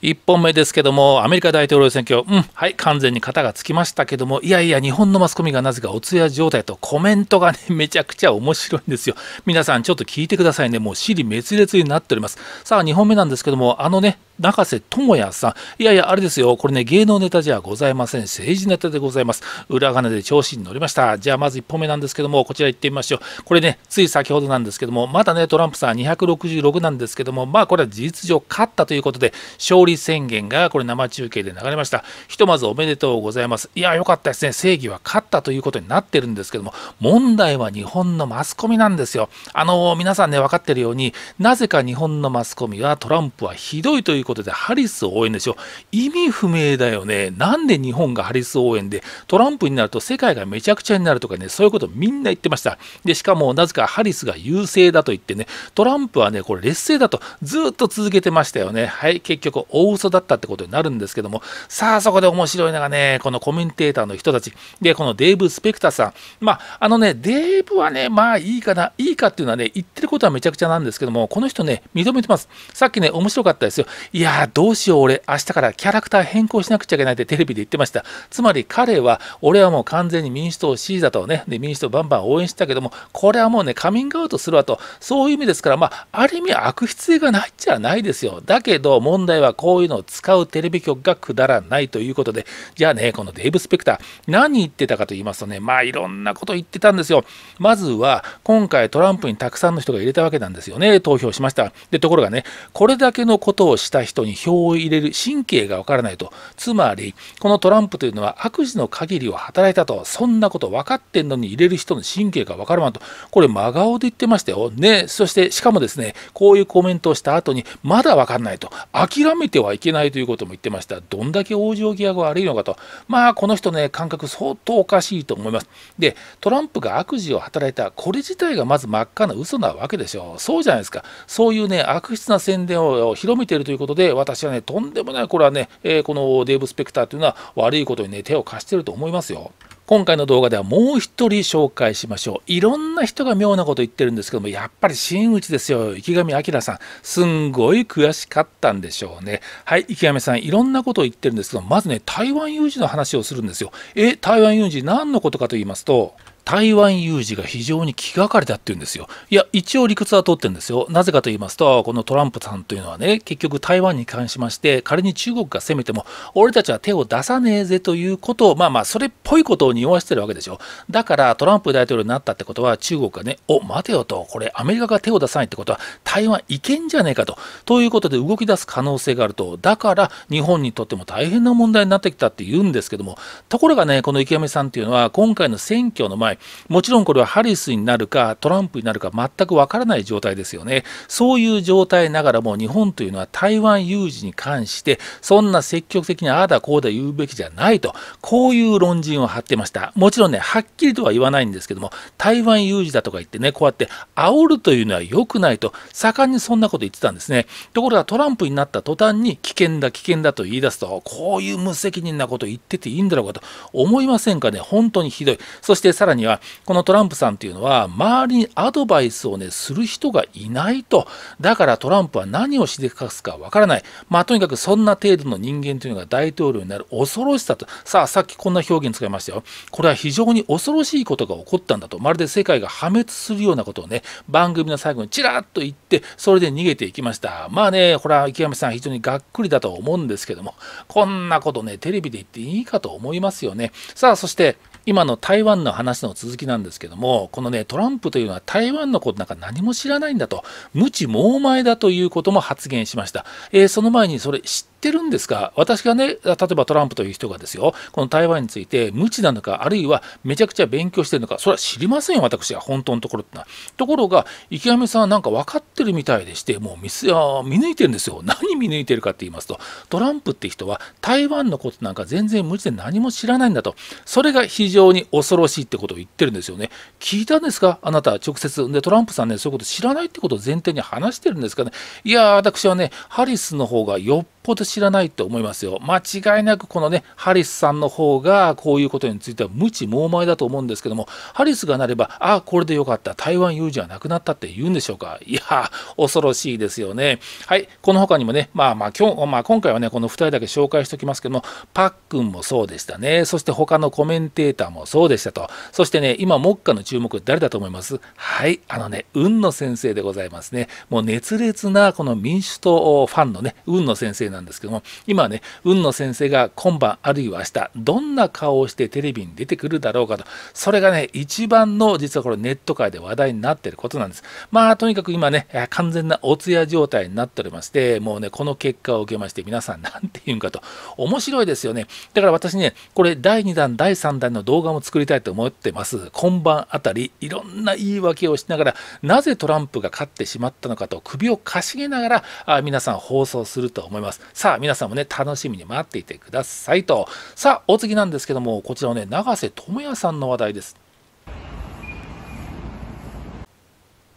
1本目ですけども、アメリカ大統領選挙、うん、はい、完全に型がつきましたけども、いやいや、日本のマスコミがなぜかお通夜状態とコメントがね、めちゃくちゃ面白いんですよ。皆さん、ちょっと聞いてくださいね。もう、尻滅裂になっております。さあ、2本目なんですけども、あのね、中瀬智也さん。いやいや、あれですよ。これね、芸能ネタじゃございません。政治ネタでございます。裏金で調子に乗りました。じゃあ、まず1本目なんですけども、こちら行ってみましょう。これね、つい先ほどなんですけども、まだね、トランプさん266なんですけども、まあ、これは事実上勝ったということで、勝利利宣言がこれ生中継で流れました。ひとまずおめでとうございます。いや、よかったですね。正義は勝ったということになってるんですけども、問題は日本のマスコミなんですよ。あの、皆さんね、分かってるように、なぜか日本のマスコミはトランプはひどいということでハリスを応援でしょ。意味不明だよね。なんで日本がハリス応援で、トランプになると世界がめちゃくちゃになるとかね、そういうことみんな言ってました。で、しかも、なぜかハリスが優勢だと言ってね、トランプはね、これ劣勢だとずっと続けてましたよね。はい、結局、大嘘だったってことになるんですけども、さあそこで面白いのがね、このコメンテーターの人たち、で、このデーブ・スペクターさん、まあ、あのね、デーブはね、まあいいかな、いいかっていうのはね、言ってることはめちゃくちゃなんですけども、この人ね、認めてます。さっきね、面白かったですよ。いやどうしよう、俺、明日からキャラクター変更しなくちゃいけないってテレビで言ってました。つまり彼は、俺はもう完全に民主党支持だとね、で民主党バンバン応援してたけども、これはもうね、カミングアウトするわと、そういう意味ですから、まあ、ある意味悪質性がないっちゃないですよ。だけど、問題はここういうのを使うテレビ局がくだらないということで、じゃあね、このデーブ・スペクター、何言ってたかと言いますとね、まあいろんなこと言ってたんですよ。まずは、今回トランプにたくさんの人が入れたわけなんですよね、投票しました。で、ところがね、これだけのことをした人に票を入れる神経がわからないと、つまり、このトランプというのは悪事の限りを働いたと、そんなこと分かってんのに入れる人の神経がわからんと、これ真顔で言ってましたよ。ね、そしてしかもですね、こういうコメントをした後に、まだわかんないと、諦めててはいけないということも言ってました。どんだけ往生際が悪いのかと。まあ、この人ね、感覚相当おかしいと思います。で、トランプが悪事を働いた、これ自体がまず真っ赤な嘘なわけでしょう。そうじゃないですか。そういうね、悪質な宣伝を広めているということで、私はね、とんでもない、これはね、えー、このデーブ・スペクターというのは悪いことにね、手を貸してると思いますよ。今回の動画ではもう一人紹介しましょう。いろんな人が妙なこと言ってるんですけども、やっぱり真打ちですよ。池上彰さん。すんごい悔しかったんでしょうね。はい、池上さん、いろんなことを言ってるんですけど、まずね、台湾有事の話をするんですよ。え、台湾有事何のことかと言いますと、台湾有事が非常に気がかりだっていうんですよ。いや、一応理屈は通ってるんですよ。なぜかと言いますと、このトランプさんというのはね、結局台湾に関しまして、仮に中国が攻めても、俺たちは手を出さねえぜということを、まあまあ、それっぽいことを匂わしてるわけでしょ。だから、トランプ大統領になったってことは、中国がね、お、待てよと、これアメリカが手を出さないってことは、台湾いけんじゃねえかと。ということで動き出す可能性があると。だから、日本にとっても大変な問題になってきたって言うんですけども、ところがね、この池上さんっていうのは、今回の選挙の前、もちろんこれはハリスになるかトランプになるか全くわからない状態ですよね。そういう状態ながらも日本というのは台湾有事に関してそんな積極的にああだこうだ言うべきじゃないと、こういう論陣を張ってました。もちろんね、はっきりとは言わないんですけども、台湾有事だとか言ってね、こうやって煽るというのは良くないと、盛んにそんなこと言ってたんですね。ところがトランプになった途端に危険だ危険だと言い出すと、こういう無責任なこと言ってていいんだろうかと思いませんかね、本当にひどい。そしてさらににはこのトランプさんっていうのは周りにアドバイスをねする人がいないとだからトランプは何をしでかすかわからないまあとにかくそんな程度の人間というのが大統領になる恐ろしさとさあさっきこんな表現使いましたよこれは非常に恐ろしいことが起こったんだとまるで世界が破滅するようなことをね番組の最後にちらっと言ってそれで逃げていきましたまあねこれは池上さん非常にがっくりだと思うんですけどもこんなことねテレビで言っていいかと思いますよねさあそして今の台湾の話の続きなんですけどもこのねトランプというのは台湾のことなんか何も知らないんだと無知猛前だということも発言しました、えー、その前にそれ知ってってるんですが、私がね、例えばトランプという人がですよ、この台湾について無知なのか、あるいはめちゃくちゃ勉強してるのか、それは知りませんよ、私は、本当のところってのは。ところが、池上さんはなんか分かってるみたいでして、もう見見抜いてるんですよ。何見抜いてるかって言いますと、トランプって人は台湾のことなんか全然無知で何も知らないんだと、それが非常に恐ろしいってことを言ってるんですよね。聞いたんですかあなた、直接。で、トランプさんね、そういうこと知らないってことを前提に話してるんですかね。いや私はね、ハリスの方がよっぽど知らないと思いますよ。間違いなくこのね、ハリスさんの方が、こういうことについては無知猛米だと思うんですけども、ハリスがなれば、あこれでよかった、台湾有事はなくなったって言うんでしょうか。いや恐ろしいですよね。はい、この他にもね、まあまあ今日、まあ、今回はね、この2人だけ紹介しておきますけども、パックンもそうでしたね。そして他のコメンテーターもそうでしたと。そしてね、今、目下の注目、誰だと思いますはい、あのね、運の先生でございますね。もう熱烈な、この民主党ファンのね、運の先生ななんですけども今ね運の先生が今晩あるいは明日どんな顔をしてテレビに出てくるだろうかとそれがね一番の実はこれネット界で話題になっていることなんですまあとにかく今ね完全なお通夜状態になっておりましてもうねこの結果を受けまして皆さん何て言うんかと面白いですよねだから私ねこれ第2弾第3弾の動画も作りたいと思ってます今晩あたりいろんな言い訳をしながらなぜトランプが勝ってしまったのかと首をかしげながら皆さん放送すると思いますますさあ皆さんもね楽しみに待っていてくださいとさあお次なんですけどもこちらね永瀬智也さんの話題です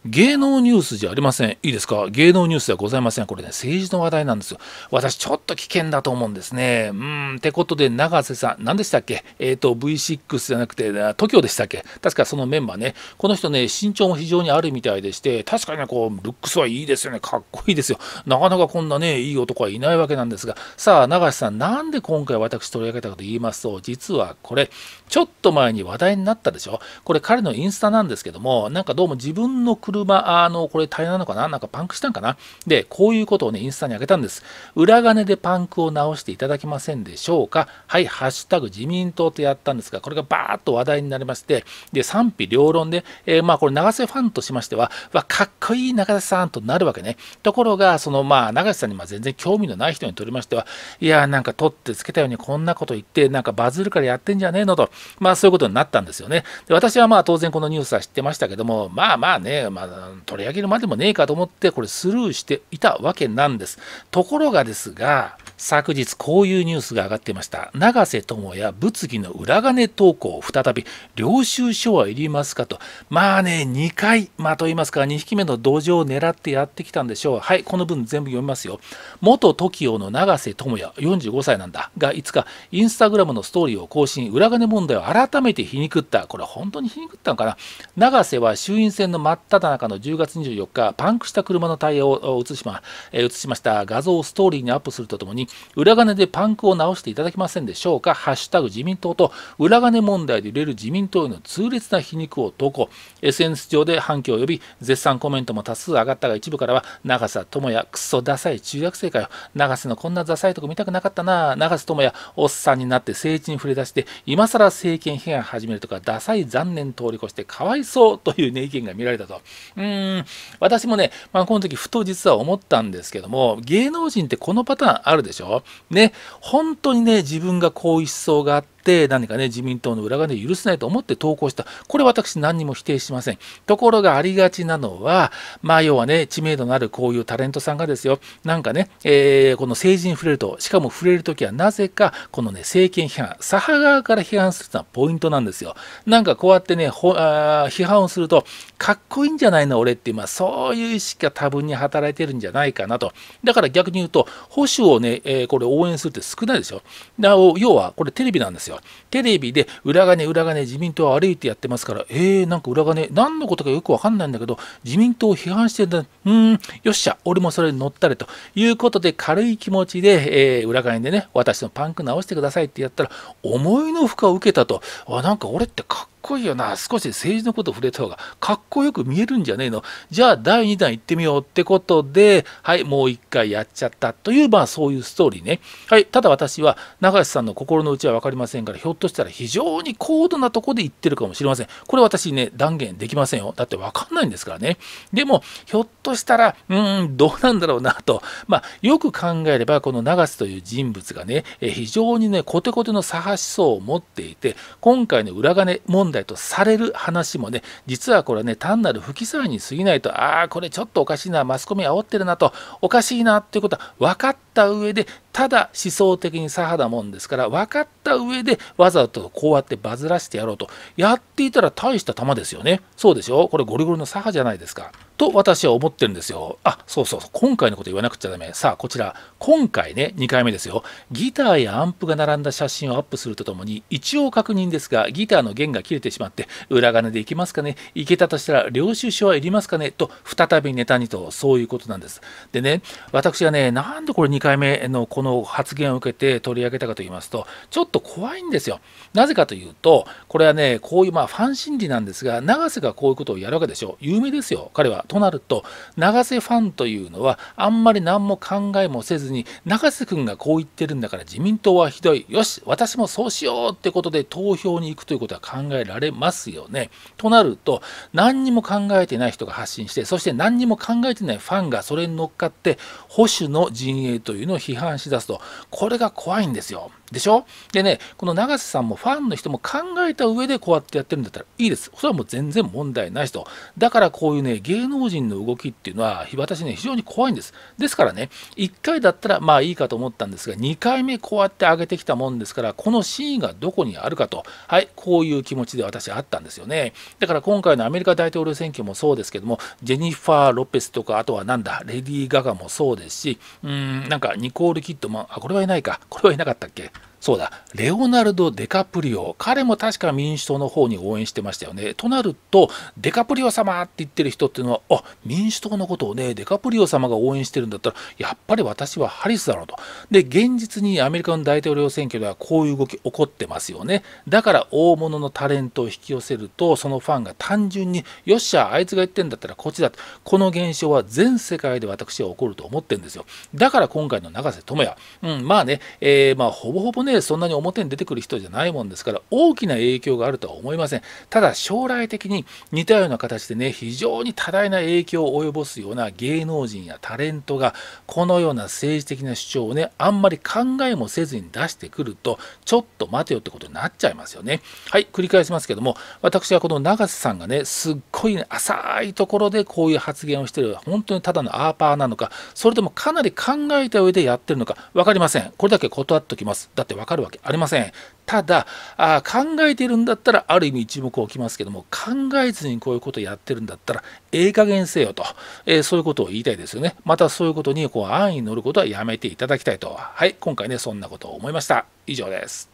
芸能ニュースじゃありません。いいですか芸能ニュースではございません。これね、政治の話題なんですよ。私、ちょっと危険だと思うんですね。うん、ってことで、永瀬さん、何でしたっけえっ、ー、と、V6 じゃなくて、TOKIO でしたっけ確かそのメンバーね。この人ね、身長も非常にあるみたいでして、確かにね、こう、ルックスはいいですよね。かっこいいですよ。なかなかこんなね、いい男はいないわけなんですが、さあ、永瀬さん、なんで今回私取り上げたかと言いますと、実はこれ、ちょっと前に話題になったでしょこれ、彼のインスタなんですけども、なんかどうも自分の車車、あの、これ大変なのかななんかパンクしたんかなで、こういうことをね、インスタに上げたんです。裏金でパンクを直していただけませんでしょうかはい、ハッシュタグ自民党とやったんですが、これがバーッと話題になりまして、で、賛否両論で、えー、まあ、これ、長瀬ファンとしましては、わ、かっこいい長瀬さんとなるわけね。ところが、その、まあ、長瀬さんにま全然興味のない人にとりましては、いや、なんか取ってつけたようにこんなこと言って、なんかバズるからやってんじゃねえのと、まあ、そういうことになったんですよね。で、私はまあ、当然このニュースは知ってましたけども、まあまあね、ままあ、取り上げるまでもねえかと思ってこれスルーしていたわけなんですところがですが昨日こういうニュースが上がっていました永瀬智也物議の裏金投稿再び領収書はいりますかとまあね2回まあと言いますか2匹目の同情を狙ってやってきたんでしょうはいこの文全部読みますよ元 TOKIO の永瀬智也45歳なんだがいつかインスタグラムのストーリーを更新裏金問題を改めて皮肉ったこれ本当に皮肉ったのかな永瀬は衆院選の真っ只中の10月24日、パンクした車のタイヤを映し,、ま、しました画像をストーリーにアップするとともに、裏金でパンクを直していただけませんでしょうか、ハッシュタグ自民党と、裏金問題で揺れる自民党への痛烈な皮肉を投稿、SNS 上で反響を呼び、絶賛コメントも多数上がったが、一部からは、長瀬智也、クソダサい中学生かよ、長瀬のこんなダサいとこ見たくなかったな、長瀬智也、おっさんになって政治に触れ出して、今更政権批判始めるとか、ダサい残念通り越して、かわいそうというね、意見が見られたと。うん私もね、まあ、この時ふと実は思ったんですけども芸能人ってこのパターンあるでしょね本当にね自分がこういう思想があってって何かね自民党の裏金を許せないと思って投稿したこれ私何にも否定しませんところがありがちなのはまあ要はね知名度のあるこういうタレントさんがですよなんかね、えー、この政治に触れるとしかも触れる時はなぜかこのね政権批判左派側から批判するのはポイントなんですよなんかこうやってねほあ批判をするとかっこいいんじゃないの俺ってまあ、そういう意識が多分に働いてるんじゃないかなとだから逆に言うと保守をね、えー、これ応援するって少ないでしょだ要はこれテレビなんですよよ。テレビで裏金、裏金、自民党は歩いてやってますから、えー、なんか裏金、何のことかよくわかんないんだけど、自民党を批判してるんだ、うーん、よっしゃ、俺もそれに乗ったれということで、軽い気持ちで、えー、裏金でね、私のパンク直してくださいってやったら、思いの負荷を受けたと、あ、なんか俺ってかっこいいよな少し政治のこと触れた方がかっこよく見えるんじゃねえのじゃあ第2弾行ってみようってことではいもう一回やっちゃったというまあそういうストーリーねはいただ私は永瀬さんの心の内は分かりませんからひょっとしたら非常に高度なとこで言ってるかもしれませんこれ私ね断言できませんよだって分かんないんですからねでもひょっとしたらうんどうなんだろうなとまあよく考えればこの永瀬という人物がね非常にねコテコテの左派思想を持っていて今回の裏金問題題とされる話もね実はこれね単なる不記載に過ぎないとああこれちょっとおかしいなマスコミ煽ってるなとおかしいなっていうことは分かった上でただ思想的に左派だもんですから分かった上でわざとこうやってバズらしてやろうとやっていたら大した玉ですよねそうでしょこれゴリゴリの左派じゃないですか。と私は思ってるんですよ。あ、そうそうそう、今回のこと言わなくちゃダメ。さあ、こちら、今回ね、2回目ですよ。ギターやアンプが並んだ写真をアップするとともに、一応確認ですが、ギターの弦が切れてしまって、裏金でいけますかねいけたとしたら、領収書はいりますかねと、再びネタにと、そういうことなんです。でね、私がね、なんでこれ2回目のこの発言を受けて取り上げたかと言いますと、ちょっと怖いんですよ。なぜかというと、これはね、こういうまあファン心理なんですが、永瀬がこういうことをやるわけでしょ。有名ですよ、彼は。となると永瀬ファンというのはあんまり何も考えもせずに永瀬君がこう言ってるんだから自民党はひどいよし私もそうしようってことで投票に行くということは考えられますよね。となると何にも考えてない人が発信してそして何にも考えてないファンがそれに乗っかって保守の陣営というのを批判しだすとこれが怖いんですよ。でしょでね、この永瀬さんもファンの人も考えた上でこうやってやってるんだったらいいです。それはもう全然問題ない人。だからこういうね、芸能人の動きっていうのは、私ね、非常に怖いんです。ですからね、1回だったらまあいいかと思ったんですが、2回目こうやって上げてきたもんですから、この真意がどこにあるかと、はい、こういう気持ちで私あったんですよね。だから今回のアメリカ大統領選挙もそうですけども、ジェニファー・ロペスとか、あとはなんだ、レディー・ガガもそうですし、うん、なんかニコール・キッドも、あ、これはいないか、これはいなかったっけそうだ、レオナルド・デカプリオ、彼も確か民主党の方に応援してましたよね。となると、デカプリオ様って言ってる人っていうのは、あ民主党のことをね、デカプリオ様が応援してるんだったら、やっぱり私はハリスだろうと。で、現実にアメリカの大統領選挙ではこういう動き起こってますよね。だから大物のタレントを引き寄せると、そのファンが単純に、よっしゃ、あいつが言ってんだったらこっちだと。この現象は全世界で私は起こると思ってるんですよ。だから今回の永瀬智也、うん、まあね、えー、まあほぼほぼね、ねそんなに表に出てくる人じゃないもんですから大きな影響があるとは思いませんただ将来的に似たような形でね非常に多大な影響を及ぼすような芸能人やタレントがこのような政治的な主張をねあんまり考えもせずに出してくるとちょっと待てよってことになっちゃいますよねはい繰り返しますけども私はこの永瀬さんがねすっごい浅いところでこういう発言をしてる本当にただのアーパーなのかそれともかなり考えた上でやってるのか分かりませんこれだけ断っておきますだって分かるわけありませんただあ考えてるんだったらある意味一目置きますけども考えずにこういうことやってるんだったらええ加減せよと、えー、そういうことを言いたいですよねまたそういうことにこう安易に乗ることはやめていただきたいとはい今回ねそんなことを思いました以上です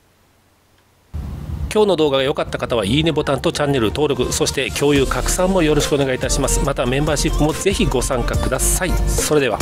今日の動画が良かった方はいいねボタンとチャンネル登録そして共有拡散もよろしくお願いいたしますまたメンバーシップもぜひご参加くださいそれでは